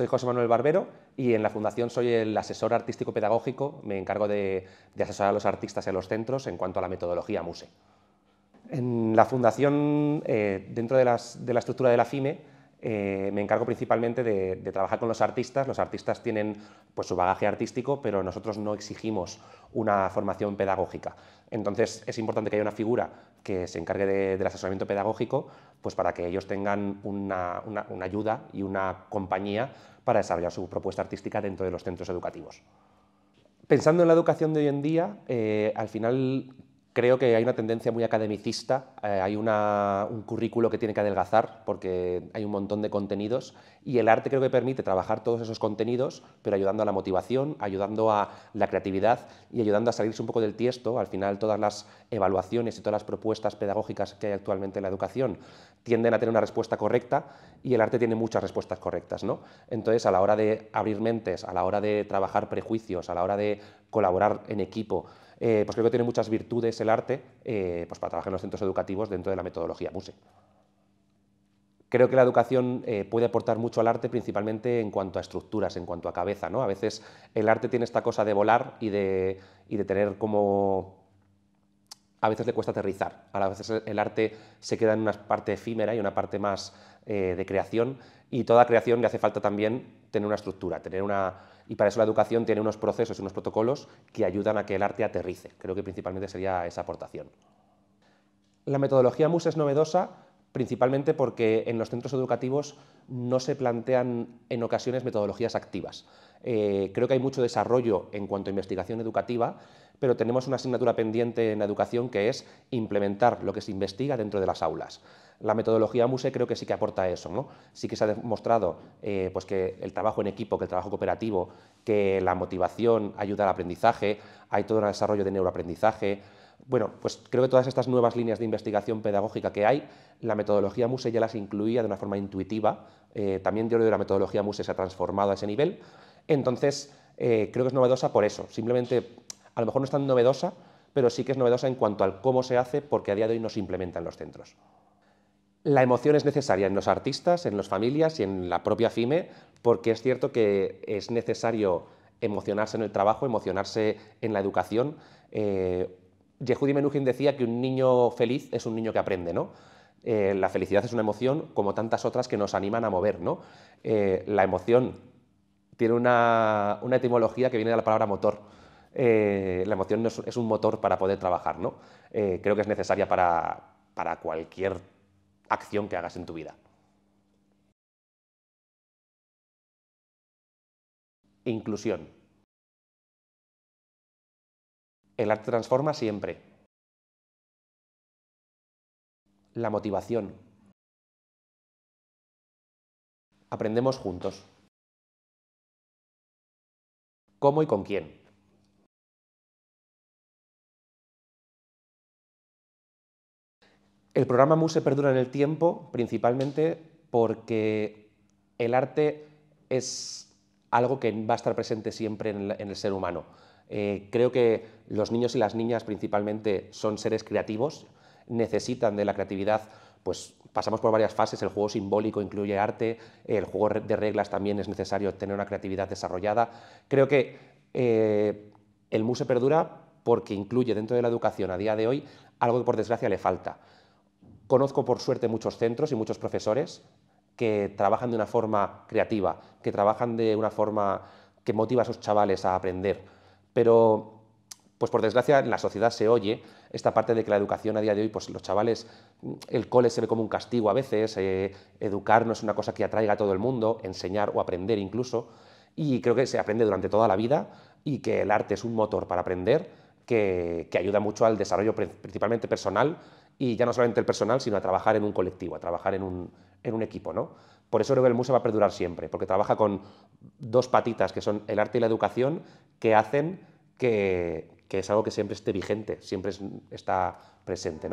soy José Manuel Barbero y en la Fundación soy el asesor artístico-pedagógico. Me encargo de, asesorar a los artistas y a los centros en cuanto a la metodología MUSE. En la Fundación, eh, dentro de, de la estructura de la FIME, eh, me encargo principalmente de, trabajar con los artistas. Los artistas tienen pues, su bagaje artístico, pero nosotros no exigimos una formación pedagógica. Entonces es importante que haya una figura que se encargue del asesoramiento pedagógico pues, para que ellos tengan una, ayuda y una compañía para desarrollar su propuesta artística dentro de los centros educativos. Pensando en la educación de hoy en día, eh, al final creo que hay una tendencia muy academicista, eh, hay un currículo que tiene que adelgazar porque hay un montón de contenidos y el arte creo que permite trabajar todos esos contenidos, pero ayudando a la motivación, ayudando a la creatividad y ayudando a salirse un poco del tiesto. Al final todas las evaluaciones y todas las propuestas pedagógicas que hay actualmente en la educación tienden a tener una respuesta correcta y el arte tiene muchas respuestas correctas. ¿no? Entonces, a la hora de abrir mentes, a la hora de trabajar prejuicios, a la hora de colaborar en equipo, eh, pues creo que tiene muchas virtudes el arte eh, pues para trabajar en los centros educativos dentro de la metodología MUSE. Creo que la educación eh, puede aportar mucho al arte, principalmente en cuanto a estructuras, en cuanto a cabeza. ¿no? A veces el arte tiene esta cosa de volar y de, y de tener como a veces le cuesta aterrizar. A veces el arte se queda en una parte efímera y una parte más eh, de creación, y toda creación le hace falta también tener una estructura, una... Y para eso la educación tiene unos procesos y unos protocolos que ayudan a que el arte aterrice. Creo que principalmente sería esa aportación. La metodología MUSE es novedosa principalmente porque en los centros educativos no se plantean en ocasiones metodologías activas. Eh, creo que hay mucho desarrollo en cuanto a investigación educativa, pero tenemos una asignatura pendiente en la educación que es implementar lo que se investiga dentro de las aulas. La metodología MUSE creo que sí que aporta eso, ¿no? Sí que se ha demostrado eh, pues que el trabajo en equipo, que el trabajo cooperativo, que la motivación ayuda al aprendizaje, hay todo un desarrollo de neuroaprendizaje, bueno, pues creo que todas estas nuevas líneas de investigación pedagógica que hay, la metodología MUSE ya las incluía de una forma intuitiva, eh, también yo creo la metodología MUSE se ha transformado a ese nivel, entonces eh, creo que es novedosa por eso, simplemente a lo mejor no es tan novedosa, pero sí que es novedosa en cuanto al cómo se hace, porque a día de hoy no se implementa en los centros. La emoción es necesaria en los artistas, en las familias y en la propia FIME, porque es cierto que es necesario emocionarse en el trabajo, emocionarse en la educación. Eh, Yehudi Menuhin decía que un niño feliz es un niño que aprende, ¿no? Eh, la felicidad es una emoción como tantas otras que nos animan a mover, eh, la emoción tiene una, etimología que viene de la palabra motor. Eh, la emoción es, un motor para poder trabajar, ¿no? creo que es necesaria para cualquier acción que hagas en tu vida. Inclusión. El arte transforma siempre. La motivación. Aprendemos juntos. ¿Cómo y con quién? El programa MUSE perdura en el tiempo principalmente porque el arte es algo que va a estar presente siempre en el, ser humano. Eh, creo que los niños y las niñas principalmente son seres creativos, necesitan de la creatividad, pues pasamos por varias fases, el juego simbólico incluye arte, el juego de reglas también es necesario tener una creatividad desarrollada. Creo que eh, el MUSE perdura porque incluye dentro de la educación a día de hoy algo que por desgracia le falta. Conozco por suerte muchos centros y muchos profesores que trabajan de una forma creativa, que trabajan de una forma que motiva a sus chavales a aprender. Pero pues por desgracia en la sociedad se oye esta parte de que la educación a día de hoy, pues los chavales, el cole se ve como un castigo a veces, eh, educar no es una cosa que atraiga a todo el mundo, enseñar o aprender incluso, y creo que se aprende durante toda la vida y que el arte es un motor para aprender que, ayuda mucho al desarrollo principalmente personal y ya no solamente el personal, sino a trabajar en un colectivo, a trabajar en un, en un equipo, ¿no? Por eso creo que el museo va a perdurar siempre, porque trabaja con dos patitas, que son el arte y la educación, que hacen que, es algo que siempre esté vigente, siempre está presente.